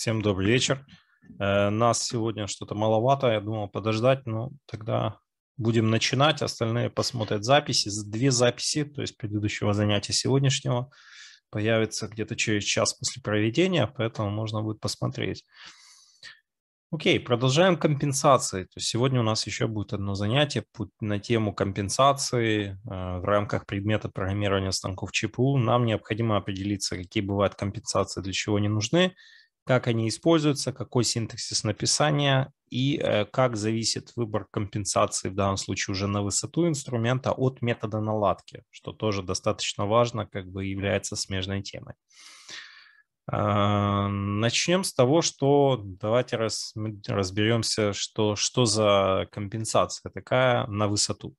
Всем добрый вечер. Э, нас сегодня что-то маловато, я думал подождать, но тогда будем начинать. Остальные посмотрят записи. Две записи, то есть предыдущего занятия сегодняшнего, появится где-то через час после проведения, поэтому можно будет посмотреть. Окей, продолжаем компенсации. То есть сегодня у нас еще будет одно занятие на тему компенсации э, в рамках предмета программирования станков ЧПУ. Нам необходимо определиться, какие бывают компенсации, для чего они нужны, как они используются, какой синтаксис написания и э, как зависит выбор компенсации, в данном случае уже на высоту инструмента, от метода наладки, что тоже достаточно важно, как бы является смежной темой. А, начнем с того, что давайте раз, разберемся, что, что за компенсация такая на высоту.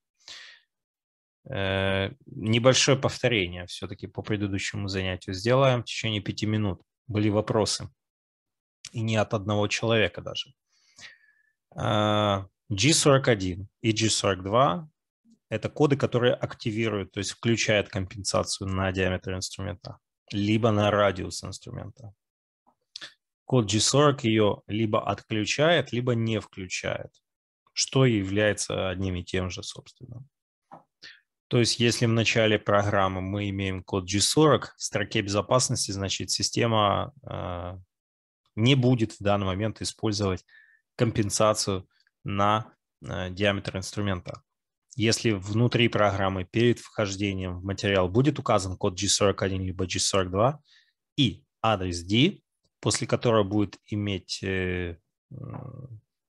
Э, небольшое повторение все-таки по предыдущему занятию сделаем в течение пяти минут. Были вопросы и не от одного человека даже. А, G41 и G42 – это коды, которые активируют, то есть включают компенсацию на диаметр инструмента, либо на радиус инструмента. Код G40 ее либо отключает, либо не включает, что является одним и тем же, собственно. То есть если в начале программы мы имеем код G40, в строке безопасности, значит, система а, не будет в данный момент использовать компенсацию на э, диаметр инструмента. Если внутри программы перед вхождением в материал будет указан код G41 либо G42 и адрес D, после которого будет иметь, э,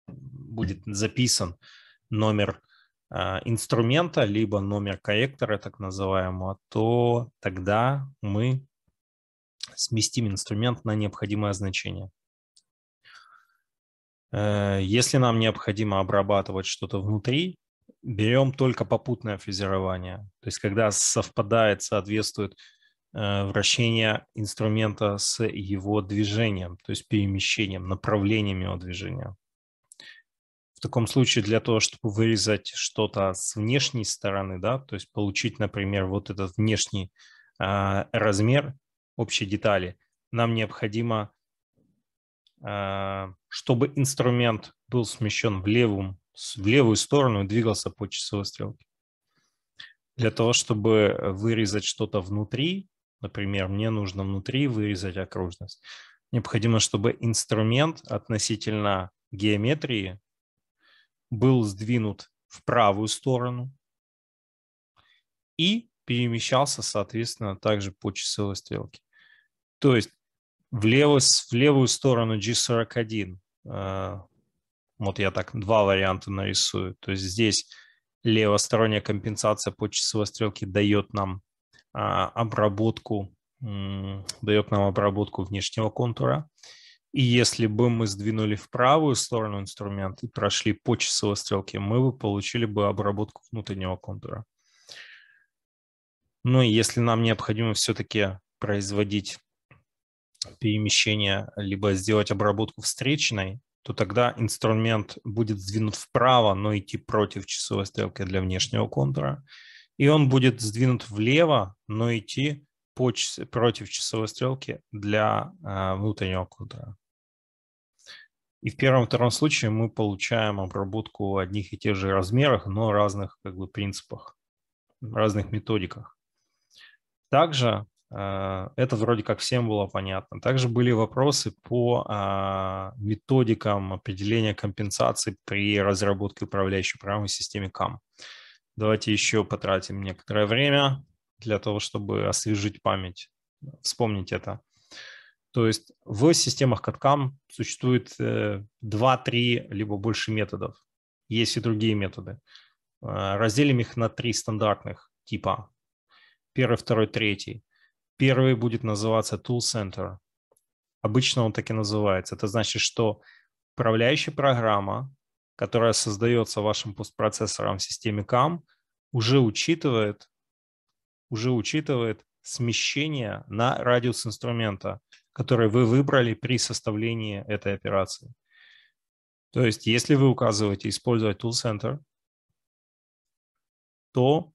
будет записан номер э, инструмента, либо номер корректора так называемого, то тогда мы сместим инструмент на необходимое значение. Э, если нам необходимо обрабатывать что-то внутри, берем только попутное фрезерование. То есть когда совпадает, соответствует э, вращение инструмента с его движением, то есть перемещением, направлением его движения. В таком случае для того, чтобы вырезать что-то с внешней стороны, да, то есть получить, например, вот этот внешний а, размер, общие детали. Нам необходимо, а, чтобы инструмент был смещен в, левую, в левую сторону и двигался по часовой стрелке. Для того, чтобы э, вырезать что-то внутри, например, мне нужно внутри вырезать окружность, необходимо, чтобы инструмент относительно геометрии был сдвинут в правую сторону и перемещался, соответственно, также по часовой стрелке. То есть в левую, в левую сторону G41, э, вот я так два варианта нарисую. То есть здесь левосторонняя компенсация по часовой стрелке дает нам а, обработку, дает нам обработку внешнего контура. И если бы мы сдвинули в правую сторону инструмент и прошли по часовой стрелке, мы бы получили бы обработку внутреннего контура. Ну и если нам необходимо все-таки производить перемещение, либо сделать обработку встречной, то тогда инструмент будет сдвинут вправо, но идти против часовой стрелки для внешнего контура. И он будет сдвинут влево, но идти по, против часовой стрелки для э, внутреннего контура. И в первом и втором случае мы получаем обработку одних и тех же размерах, но разных как бы, принципах, разных методиках. Также э, это вроде как всем было понятно. Также были вопросы по э, методикам определения компенсации при разработке управляющей программы в системе CAM. Давайте еще потратим некоторое время для того, чтобы освежить память, вспомнить это. То есть в системах CAD-CAM существует 2-3 э, либо больше методов. Есть и другие методы. Разделим их на три стандартных типа первый, второй, третий. Первый будет называться Tool Center. Обычно он так и называется. Это значит, что управляющая программа, которая создается вашим постпроцессором в системе CAM, уже учитывает, уже учитывает смещение на радиус инструмента, который вы выбрали при составлении этой операции. То есть, если вы указываете использовать Tool Center, то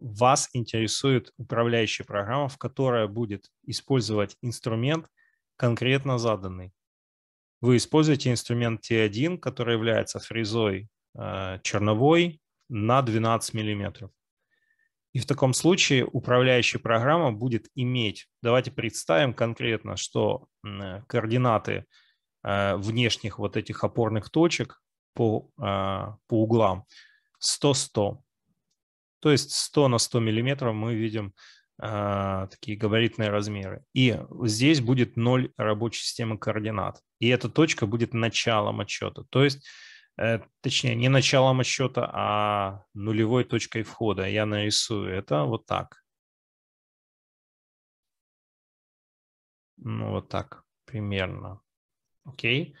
вас интересует управляющая программа, в которая будет использовать инструмент конкретно заданный. Вы используете инструмент T1, который является фрезой э, черновой на 12 миллиметров. И в таком случае управляющая программа будет иметь, давайте представим конкретно, что э, координаты э, внешних вот этих опорных точек по, э, по углам 100-100. То есть 100 на 100 миллиметров мы видим э, такие габаритные размеры. И здесь будет 0 рабочей системы координат. И эта точка будет началом отчета. То есть э, точнее, не началом отсчета, а нулевой точкой входа. Я нарисую это вот так. Ну, вот так примерно. Окей.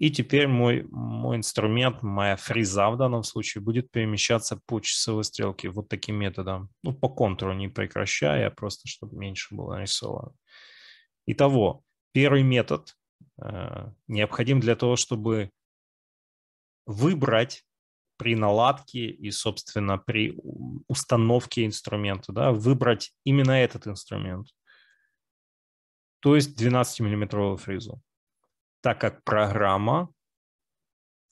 И теперь мой, мой инструмент, моя фреза в данном случае будет перемещаться по часовой стрелке вот таким методом. Ну, по контуру не прекращая, а просто чтобы меньше было нарисовано. Итого, первый метод э, необходим для того, чтобы выбрать при наладке и, собственно, при установке инструмента, да, выбрать именно этот инструмент, то есть 12-миллиметровую фрезу так как программа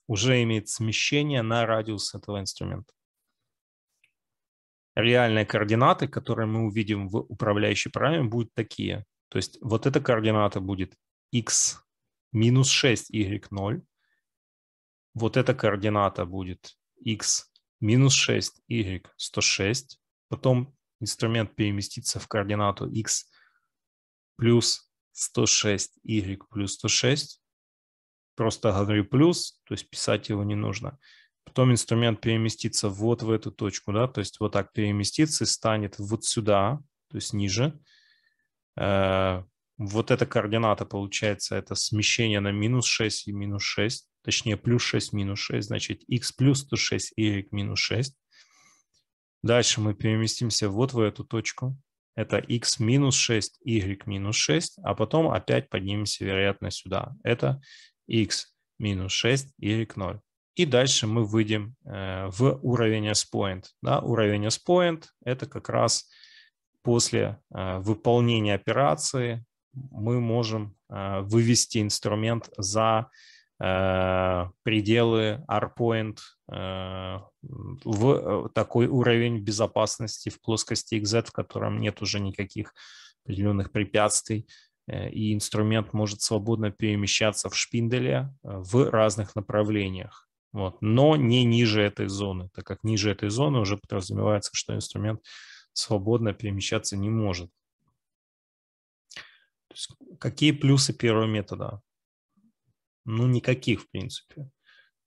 уже имеет смещение на радиус этого инструмента. Реальные координаты, которые мы увидим в управляющей программе, будут такие. То есть вот эта координата будет x минус 6, y0. Вот эта координата будет x минус 6, y 106. Потом инструмент переместится в координату x плюс 106, y плюс 106 просто говорю плюс, то есть писать его не нужно. Потом инструмент переместится вот в эту точку, да, то есть вот так переместится и станет вот сюда, то есть ниже. Э, вот эта координата получается, это смещение на минус 6 и минус 6, точнее плюс 6, минус 6, значит x плюс 106, y минус 6. Дальше мы переместимся вот в эту точку, это x минус 6, y минус 6, а потом опять поднимемся, вероятно, сюда. Это x минус 6, y 0. И дальше мы выйдем э, в уровень S-point. Да, уровень S-point – это как раз после э, выполнения операции мы можем э, вывести инструмент за пределы R-point в такой уровень безопасности в плоскости XZ, в котором нет уже никаких определенных препятствий Э, и инструмент может свободно перемещаться в шпинделе э, в разных направлениях. Вот, но не ниже этой зоны, так как ниже этой зоны уже подразумевается, что инструмент свободно перемещаться не может. Есть, какие плюсы первого метода? Ну, никаких, в принципе.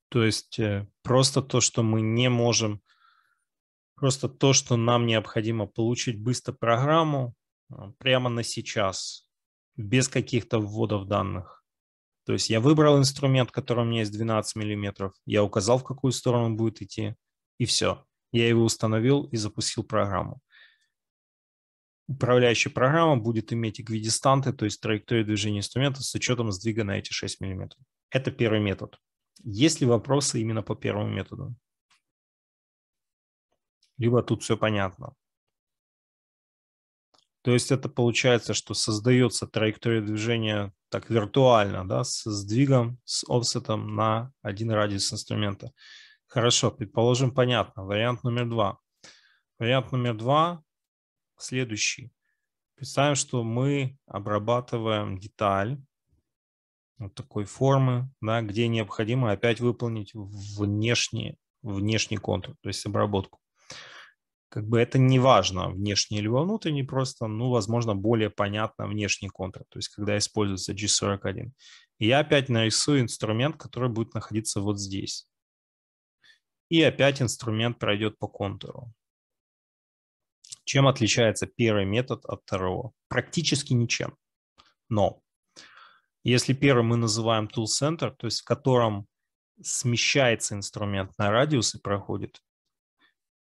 То есть э, просто то, что мы не можем, просто то, что нам необходимо получить быстро программу прямо на сейчас, без каких-то вводов данных. То есть я выбрал инструмент, который у меня есть 12 миллиметров, я указал, в какую сторону будет идти, и все. Я его установил и запустил программу. Управляющая программа будет иметь эквидистанты, то есть траекторию движения инструмента с учетом сдвига на эти 6 мм. Это первый метод. Есть ли вопросы именно по первому методу? Либо тут все понятно. То есть это получается, что создается траектория движения так виртуально, да, с сдвигом, с офсетом на один радиус инструмента. Хорошо, предположим, понятно. Вариант номер два. Вариант номер два следующий. Представим, что мы обрабатываем деталь вот такой формы, да, где необходимо опять выполнить внешний, внешний контур, то есть обработку как бы это не важно, внешний или внутренний, просто, ну, возможно, более понятно внешний контур, то есть когда используется G41. И я опять нарисую инструмент, который будет находиться вот здесь. И опять инструмент пройдет по контуру. Чем отличается первый метод от второго? Практически ничем. Но если первый мы называем tool center, то есть в котором смещается инструмент на радиус и проходит,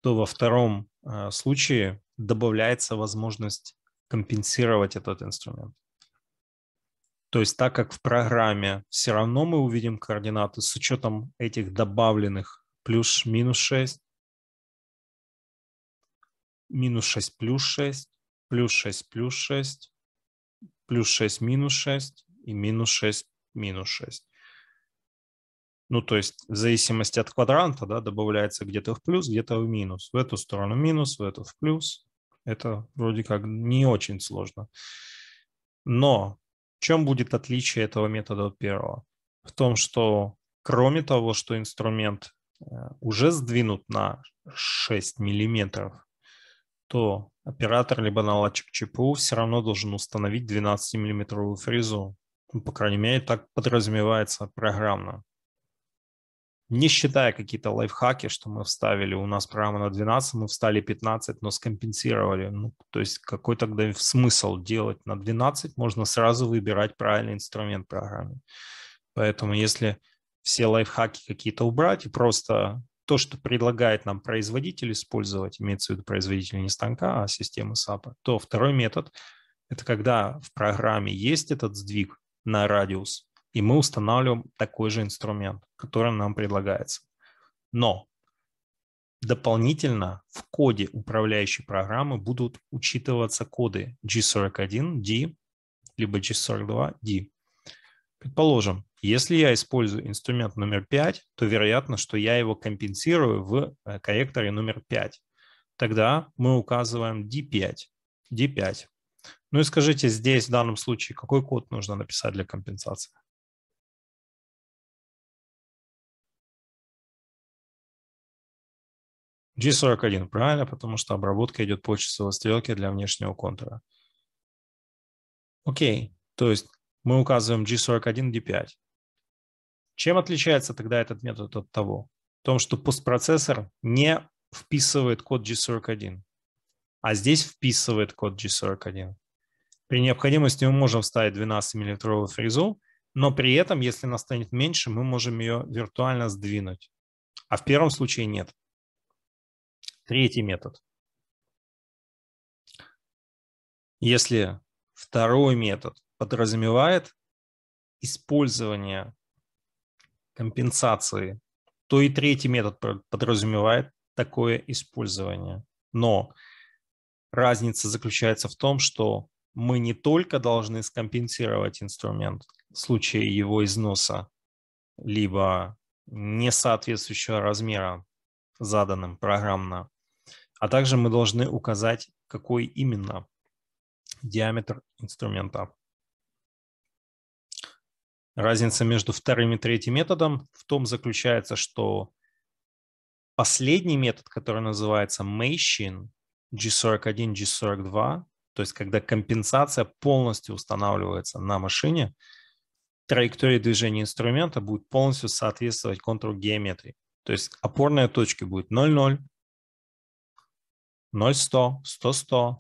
то во втором э, случае добавляется возможность компенсировать этот инструмент. То есть так как в программе все равно мы увидим координаты с учетом этих добавленных плюс минус 6, минус 6 плюс 6, плюс 6 плюс 6, плюс 6 минус 6 и минус 6 минус 6. Ну, то есть в зависимости от квадранта, да, добавляется где-то в плюс, где-то в минус. В эту сторону минус, в эту в плюс. Это вроде как не очень сложно. Но в чем будет отличие этого метода от первого? В том, что кроме того, что инструмент э, уже сдвинут на 6 миллиметров, то оператор либо наладчик ЧПУ все равно должен установить 12-миллиметровую фрезу. Ну, по крайней мере, так подразумевается программно не считая какие-то лайфхаки, что мы вставили, у нас программа на 12, мы встали 15, но скомпенсировали. Ну, то есть какой тогда смысл делать на 12? Можно сразу выбирать правильный инструмент программы. Поэтому если все лайфхаки какие-то убрать и просто то, что предлагает нам производитель использовать, имеется в виду производитель не станка, а системы SAP, то второй метод – это когда в программе есть этот сдвиг на радиус, и мы устанавливаем такой же инструмент, который нам предлагается. Но дополнительно в коде управляющей программы будут учитываться коды G41D либо G42D. Предположим, если я использую инструмент номер 5, то вероятно, что я его компенсирую в э, корректоре номер 5. Тогда мы указываем D5. D5. Ну и скажите здесь в данном случае, какой код нужно написать для компенсации? G41, правильно, потому что обработка идет по часовой стрелке для внешнего контура. Окей, то есть мы указываем G41, D5. Чем отличается тогда этот метод от того? В том, что постпроцессор не вписывает код G41, а здесь вписывает код G41. При необходимости мы можем вставить 12-миллилитровую фрезу, но при этом, если она станет меньше, мы можем ее виртуально сдвинуть. А в первом случае нет. Третий метод. Если второй метод подразумевает использование компенсации, то и третий метод подразумевает такое использование. Но разница заключается в том, что мы не только должны скомпенсировать инструмент в случае его износа, либо несоответствующего размера заданным программно, а также мы должны указать, какой именно диаметр инструмента. Разница между вторым и третьим методом в том заключается, что последний метод, который называется Machine G41, G42, то есть когда компенсация полностью устанавливается на машине, траектория движения инструмента будет полностью соответствовать контуру геометрии. То есть опорные точки будут 0. 0100,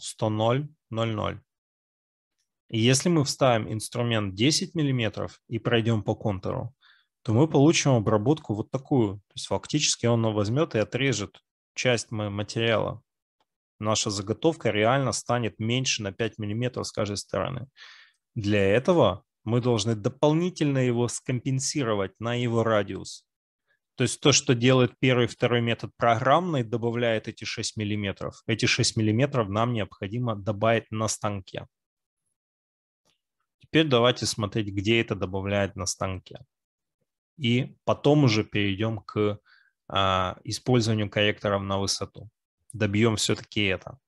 И если мы вставим инструмент 10 мм и пройдем по контуру, то мы получим обработку вот такую. То есть фактически он возьмет и отрежет часть материала. Наша заготовка реально станет меньше на 5 мм с каждой стороны. Для этого мы должны дополнительно его скомпенсировать на его радиус. То есть то, что делает первый и второй метод программный, добавляет эти 6 миллиметров. Эти 6 миллиметров нам необходимо добавить на станке. Теперь давайте смотреть, где это добавляет на станке. И потом уже перейдем к а, использованию корректоров на высоту. Добьем все-таки это.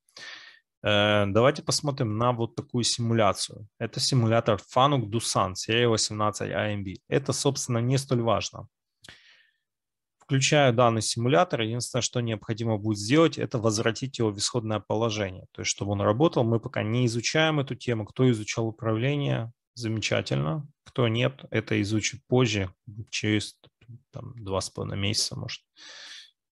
Э, давайте посмотрим на вот такую симуляцию. Это симулятор Fanuc Dusan серии 18 AMB. Это, собственно, не столь важно. Включаю данный симулятор. Единственное, что необходимо будет сделать, это возвратить его в исходное положение. То есть, чтобы он работал, мы пока не изучаем эту тему. Кто изучал управление, замечательно. Кто нет, это изучит позже, через там, 2,5 месяца, может.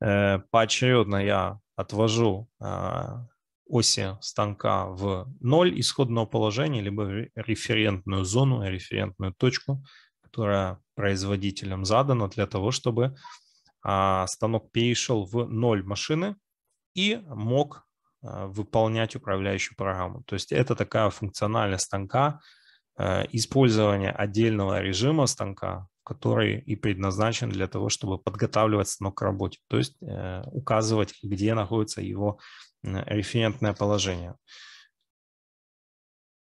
Э, поочередно я отвожу а, оси станка в ноль исходного положения, либо референтную зону, референтную точку, которая производителем задана для того, чтобы а, станок перешел в ноль машины и мог а, выполнять управляющую программу. То есть это такая функциональность станка, а, использование отдельного режима станка, который и предназначен для того, чтобы подготавливать станок к работе, то есть э, указывать, где находится его референтное положение.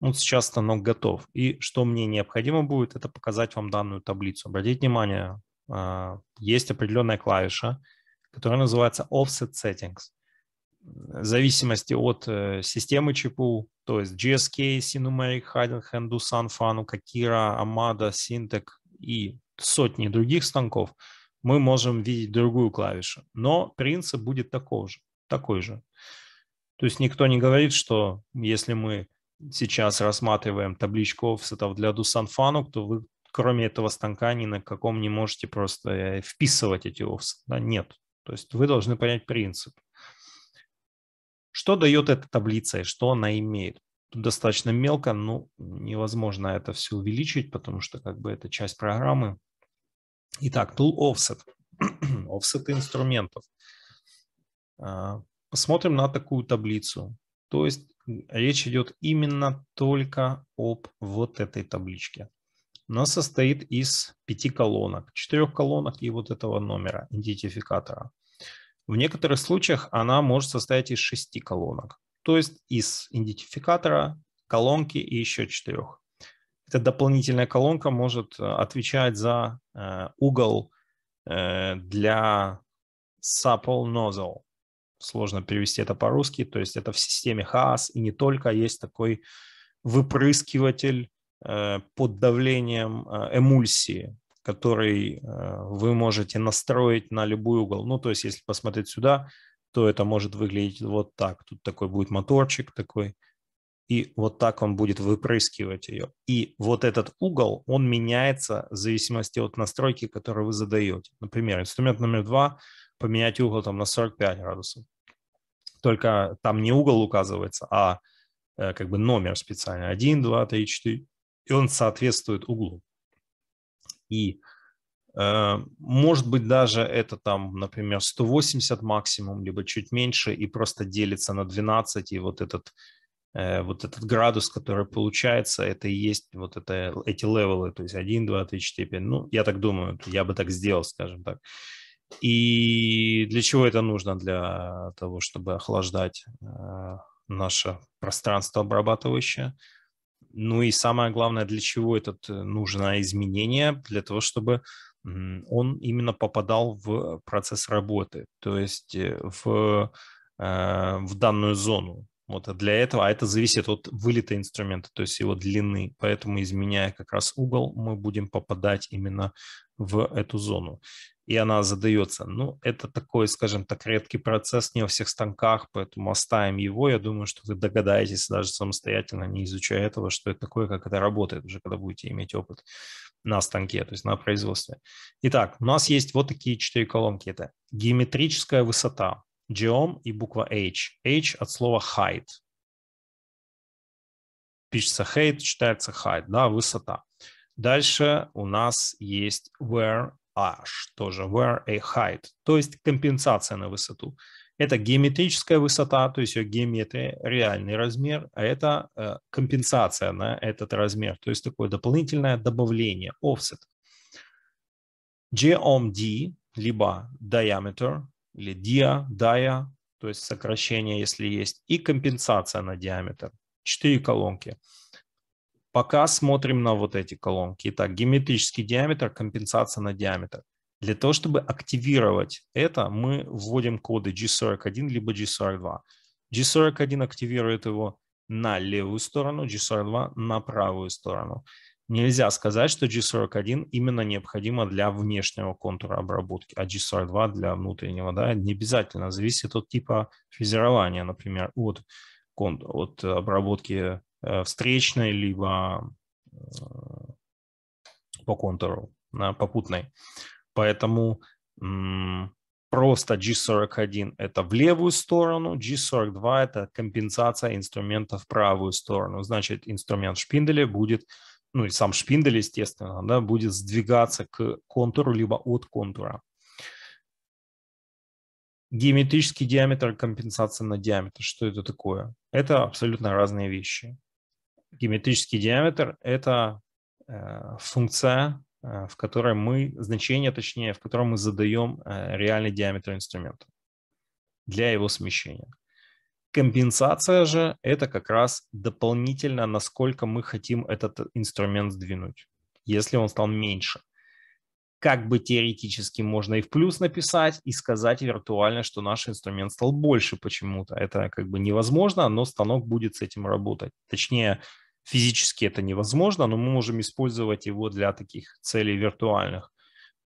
Вот сейчас станок готов. И что мне необходимо будет, это показать вам данную таблицу. Обратите внимание, а, есть определенная клавиша, которая называется Offset Settings. В зависимости от э, системы ЧПУ, то есть GSK, Sinumeric, Hayden, Hendu, Sanfanu, Kakira, Amada, Syntec и сотни других станков, мы можем видеть другую клавишу. Но принцип будет такой же. Такой же. То есть никто не говорит, что если мы сейчас рассматриваем табличку офсетов для Дусан то вы кроме этого станка, ни на каком не можете просто э, вписывать эти офсы. Да? Нет. То есть вы должны понять принцип. Что дает эта таблица и что она имеет? Тут достаточно мелко, но ну, невозможно это все увеличить, потому что как бы это часть программы. Итак, tool offset, offset инструментов. А, посмотрим на такую таблицу. То есть речь идет именно только об вот этой табличке она состоит из пяти колонок, четырех колонок и вот этого номера, идентификатора. В некоторых случаях она может состоять из шести колонок, то есть из идентификатора, колонки и еще четырех. Эта дополнительная колонка может э, отвечать за э, угол э, для supple nozzle. Сложно перевести это по-русски, то есть это в системе HAAS, и не только а есть такой выпрыскиватель Э, под давлением э, эмульсии, который э, вы можете настроить на любой угол. Ну, то есть, если посмотреть сюда, то это может выглядеть вот так. Тут такой будет моторчик такой, и вот так он будет выпрыскивать ее. И вот этот угол, он меняется в зависимости от настройки, которую вы задаете. Например, инструмент номер два – поменять угол там на 45 градусов. Только там не угол указывается, а как бы номер специально. 1, 2, 3, 4, и он соответствует углу. И э, может быть, даже это там, например, 180 максимум, либо чуть меньше, и просто делится на 12, и вот этот, э, вот этот градус, который получается, это и есть вот это, эти левелы, то есть 1, 2, 3, 4, 5. Ну, я так думаю, я бы так сделал, скажем так. И для чего это нужно? Для того, чтобы охлаждать э, наше пространство обрабатывающее, ну и самое главное, для чего этот э, нужно изменение? Для того, чтобы он именно попадал в э, процесс работы, то есть э, в, в данную зону. Вот а для этого, а это зависит от вылета инструмента, то есть его длины. Поэтому, изменяя как раз угол, мы будем попадать именно в эту зону и она задается. Ну, это такой, скажем так, редкий процесс не во всех станках, поэтому оставим его. Я думаю, что вы догадаетесь даже самостоятельно, не изучая этого, что это такое, как это работает уже, когда будете иметь опыт на станке, то есть на производстве. Итак, у нас есть вот такие четыре колонки. Это геометрическая высота, geom и буква h. h от слова height. Пишется height, читается height, да, высота. Дальше у нас есть where H а, тоже, where a height, то есть компенсация на высоту. Это геометрическая высота, то есть ее геометрия, реальный размер, а это э, компенсация на этот размер, то есть такое дополнительное добавление, offset. GOMD, либо diameter, или dia, dia, то есть сокращение, если есть, и компенсация на диаметр. Четыре колонки. Пока смотрим на вот эти колонки. Итак, геометрический диаметр, компенсация на диаметр. Для того, чтобы активировать это, мы вводим коды G41 либо G42. G41 активирует его на левую сторону, G42 на правую сторону. Нельзя сказать, что G41 именно необходимо для внешнего контура обработки, а G42 для внутреннего. Да, не обязательно, зависит от типа фрезерования, например, от, от обработки Э, встречной, либо э, по контуру, на попутной. Поэтому просто G41 – это в левую сторону, G42 – это компенсация инструмента в правую сторону. Значит, инструмент шпинделя будет, ну и сам шпиндель, естественно, да, будет сдвигаться к контуру, либо от контура. Геометрический диаметр компенсация на диаметр. Что это такое? Это абсолютно разные вещи геометрический диаметр – это э, функция, э, в которой мы, значение точнее, в котором мы задаем э, реальный диаметр инструмента для его смещения. Компенсация же – это как раз дополнительно, насколько мы хотим этот инструмент сдвинуть, если он стал меньше. Как бы теоретически можно и в плюс написать, и сказать виртуально, что наш инструмент стал больше почему-то. Это как бы невозможно, но станок будет с этим работать. Точнее, Физически это невозможно, но мы можем использовать его для таких целей виртуальных.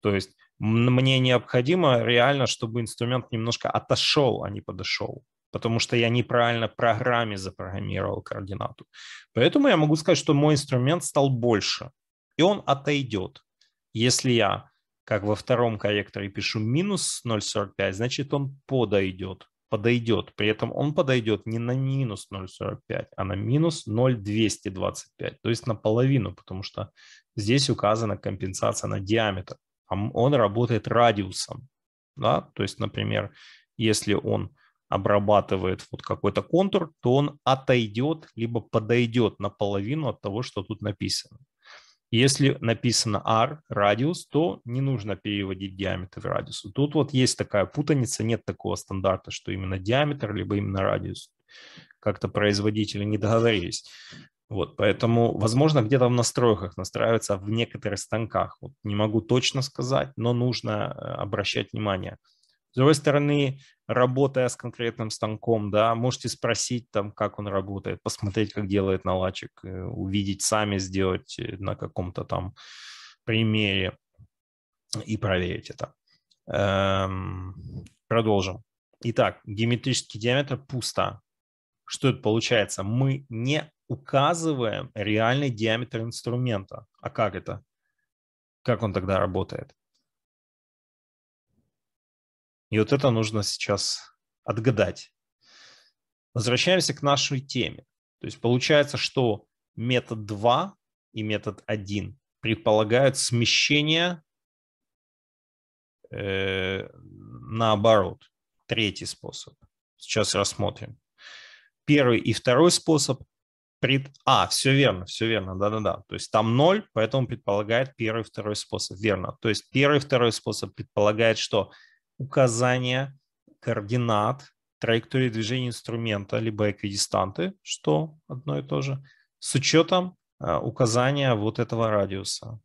То есть мне необходимо реально, чтобы инструмент немножко отошел, а не подошел потому что я неправильно программе запрограммировал координату. Поэтому я могу сказать, что мой инструмент стал больше, и он отойдет. Если я, как во втором корректоре, пишу минус 0,45, значит он подойдет подойдет. При этом он подойдет не на минус 0,45, а на минус 0,225, то есть наполовину, потому что здесь указана компенсация на диаметр. Он работает радиусом. Да? То есть, например, если он обрабатывает вот какой-то контур, то он отойдет либо подойдет наполовину от того, что тут написано. Если написано R, радиус, то не нужно переводить диаметр в радиус. Тут вот есть такая путаница, нет такого стандарта, что именно диаметр, либо именно радиус. Как-то производители не договорились. Вот, поэтому, возможно, где-то в настройках настраивается а в некоторых станках. Вот не могу точно сказать, но нужно э, обращать внимание – с другой стороны, работая с конкретным станком, да, можете спросить там, как он работает, посмотреть, как делает наладчик, э, увидеть сами, сделать э, на каком-то там примере и проверить это. Эм, продолжим. Итак, геометрический диаметр пусто. Что это получается? Мы не указываем реальный диаметр инструмента. А как это? Как он тогда работает? И вот это нужно сейчас отгадать. Возвращаемся к нашей теме. То есть получается, что метод 2 и метод 1 предполагают смещение э, наоборот. Третий способ. Сейчас рассмотрим. Первый и второй способ пред... А, все верно, все верно, да-да-да. То есть там ноль, поэтому предполагает первый и второй способ. Верно. То есть первый и второй способ предполагает, что указания координат траектории движения инструмента, либо эквидистанты, что одно и то же, с учетом а, указания вот этого радиуса,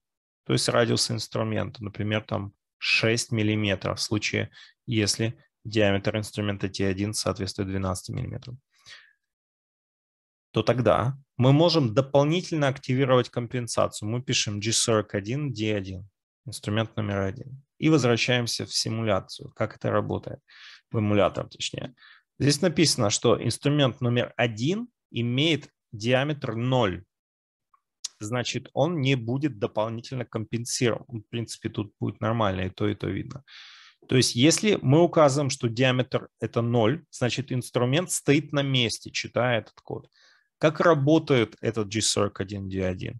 то есть радиуса инструмента, например, там 6 мм в случае, если диаметр инструмента T1 соответствует 12 мм, то тогда мы можем дополнительно активировать компенсацию. Мы пишем G41, D1, инструмент номер один и возвращаемся в симуляцию, как это работает, в эмулятор точнее. Здесь написано, что инструмент номер один имеет диаметр 0. Значит, он не будет дополнительно компенсирован. В принципе, тут будет нормально, и то, и то видно. То есть если мы указываем, что диаметр это 0, значит инструмент стоит на месте, читая этот код. Как работает этот G41D1?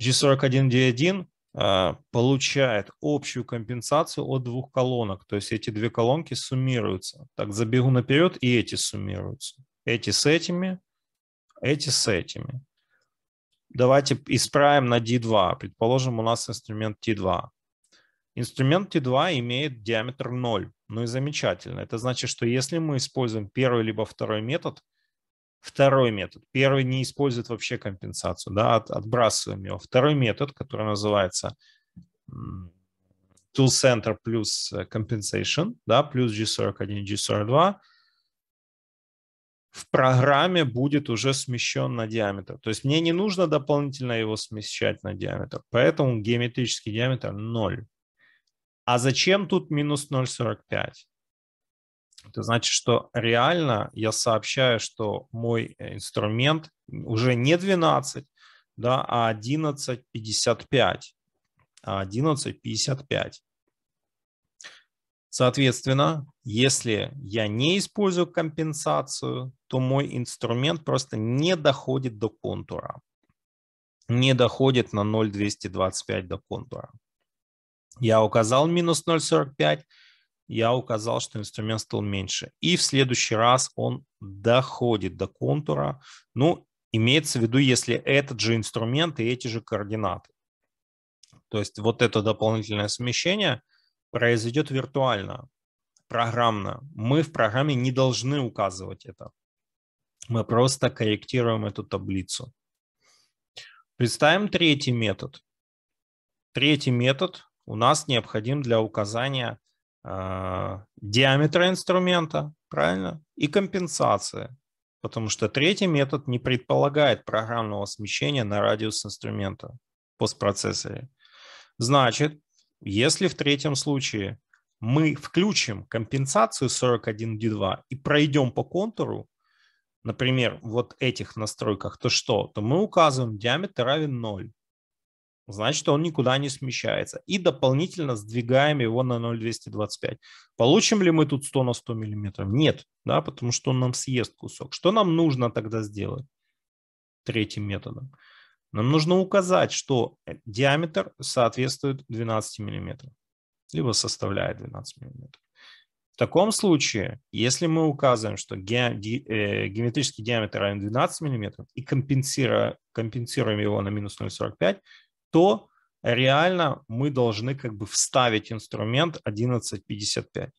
G41D1 Э, получает общую компенсацию от двух колонок. То есть эти две колонки суммируются. Так, забегу наперед, и эти суммируются. Эти с этими, эти с этими. Давайте исправим на D2. Предположим, у нас инструмент T2. Инструмент T2 имеет диаметр 0. Ну и замечательно. Это значит, что если мы используем первый либо второй метод – Второй метод. Первый не использует вообще компенсацию, да, от, отбрасываем его. Второй метод, который называется Tool Center плюс э, Compensation, да, плюс G41, G42, в программе будет уже смещен на диаметр. То есть мне не нужно дополнительно его смещать на диаметр, поэтому геометрический диаметр 0. А зачем тут минус 0,45? Это значит, что реально я сообщаю, что мой э, инструмент уже не 12, да, а 11.55. 11.55. А Соответственно, если я не использую компенсацию, то мой инструмент просто не доходит до контура. Не доходит на 0,225 до контура. Я указал минус 0,45, я указал, что инструмент стал меньше. И в следующий раз он доходит до контура. Ну, имеется в виду, если этот же инструмент и эти же координаты. То есть вот это дополнительное смещение произойдет виртуально, программно. Мы в программе не должны указывать это. Мы просто корректируем эту таблицу. Представим третий метод. Третий метод у нас необходим для указания а, диаметра инструмента, правильно, и компенсации, потому что третий метод не предполагает программного смещения на радиус инструмента в постпроцессоре. Значит, если в третьем случае мы включим компенсацию 41D2 и пройдем по контуру, например, вот этих настройках, то что? То мы указываем диаметр равен 0 значит он никуда не смещается. И дополнительно сдвигаем его на 0,225. Получим ли мы тут 100 на 100 миллиметров? Нет, да, потому что он нам съест кусок. Что нам нужно тогда сделать третьим методом? Нам нужно указать, что э, диаметр соответствует 12 миллиметров, либо составляет 12 миллиметров. В таком случае, если мы указываем, что ге, ге, э, геометрический диаметр равен 12 мм и компенсируем его на минус 0,45, то реально мы должны как бы вставить инструмент 1155.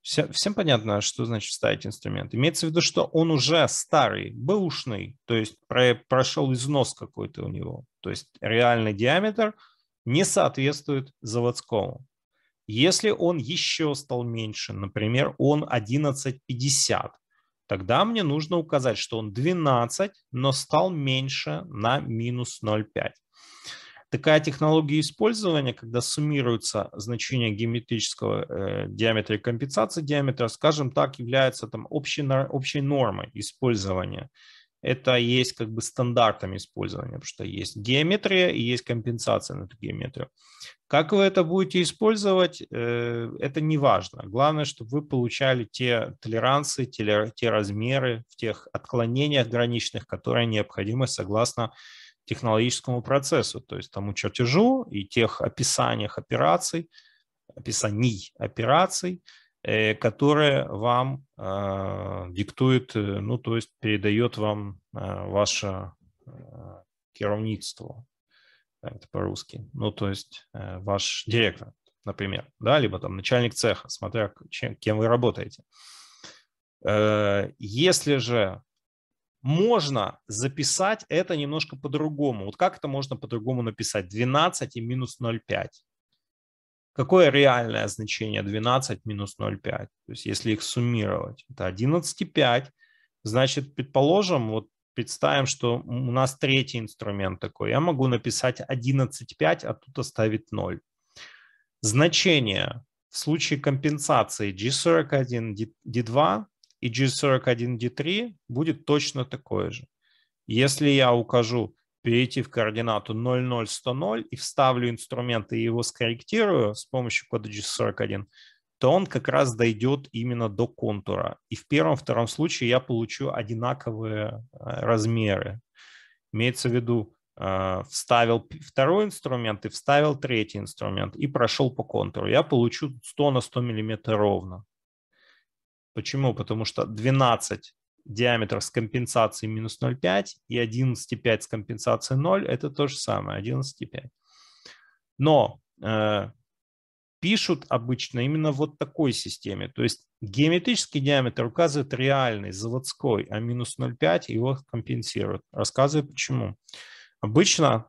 Все, всем понятно, что значит вставить инструмент? Имеется в виду, что он уже старый, бэушный, то есть про, прошел износ какой-то у него. То есть реальный диаметр не соответствует заводскому. Если он еще стал меньше, например, он 1150, тогда мне нужно указать, что он 12, но стал меньше на минус 0,5. Такая технология использования, когда суммируется значение геометрического э, диаметра и компенсации диаметра, скажем так, является там общей, общей нормой использования. Это есть как бы стандартом использования, потому что есть геометрия и есть компенсация на эту геометрию. Как вы это будете использовать, э, это не важно. Главное, чтобы вы получали те толерансы, те, те размеры в тех отклонениях граничных, которые необходимы согласно технологическому процессу, то есть тому чертежу и тех описаниях операций, описаний операций, э, которые вам э, диктует, э, ну то есть передает вам ваше керовництво, это по-русски, ну то есть ваш директор, например, да, либо там начальник цеха, смотря чем, кем вы работаете. Если же можно записать это немножко по-другому. Вот как это можно по-другому написать? 12 и минус 0,5. Какое реальное значение 12 минус 0,5? То есть если их суммировать, это 11,5. Значит, предположим, вот представим, что у нас третий инструмент такой. Я могу написать 11,5, а тут оставить 0. Значение в случае компенсации G41, D2 и G41D3 будет точно такое же. Если я укажу перейти в координату 00100 и вставлю инструмент и его скорректирую с помощью кода G41, то он как раз дойдет именно до контура. И в первом, втором случае я получу одинаковые э, размеры. Имеется в виду, э, вставил второй инструмент и вставил третий инструмент и прошел по контуру. Я получу 100 на 100 миллиметров ровно. Почему? Потому что 12 диаметр с компенсацией минус 0,5 и 11,5 с компенсацией 0 – это то же самое, 11,5. Но э, пишут обычно именно вот такой системе. То есть геометрический диаметр указывает реальный, заводской, а минус 0,5 его компенсирует. Рассказываю почему. Обычно,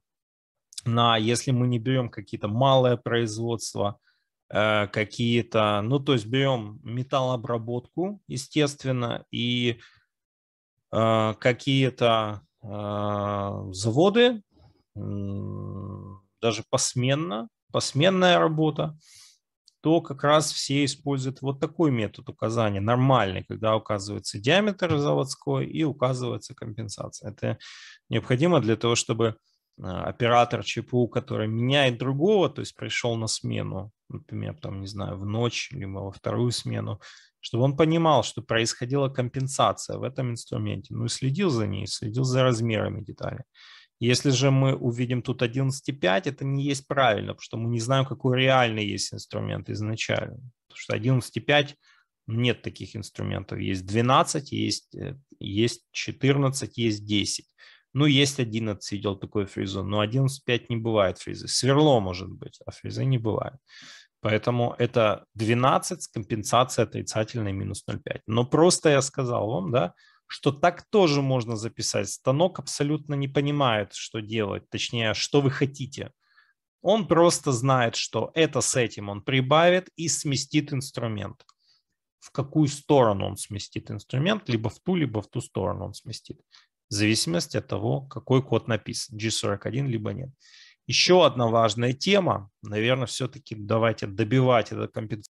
на, если мы не берем какие-то малое производство – Э, какие-то, ну, то есть берем металлообработку, естественно, и э, какие-то э, заводы, даже посменно, посменная работа, то как раз все используют вот такой метод указания, нормальный, когда указывается диаметр заводской и указывается компенсация. Это необходимо для того, чтобы а, оператор ЧПУ, который меняет другого, то есть пришел на смену, например, там, не знаю, в ночь, либо во вторую смену, чтобы он понимал, что происходила компенсация в этом инструменте, ну и следил за ней, следил за размерами детали. Если же мы увидим тут 11.5, это не есть правильно, потому что мы не знаем, какой реальный есть инструмент изначально. Потому что 11.5 нет таких инструментов. Есть 12, есть, э, есть 14, есть 10. Ну, есть 11 идет такой фризон, но 11.5 не бывает фризы. Сверло может быть, а фризы не бывает. Поэтому это 12 с компенсацией отрицательной минус 0,5. Но просто я сказал вам, да, что так тоже можно записать. Станок абсолютно не понимает, что делать, точнее, что вы хотите. Он просто знает, что это с этим он прибавит и сместит инструмент. В какую сторону он сместит инструмент, либо в ту, либо в ту сторону он сместит в зависимости от того, какой код написан, G41 либо нет. Еще одна важная тема, наверное, все-таки давайте добивать этот компенс...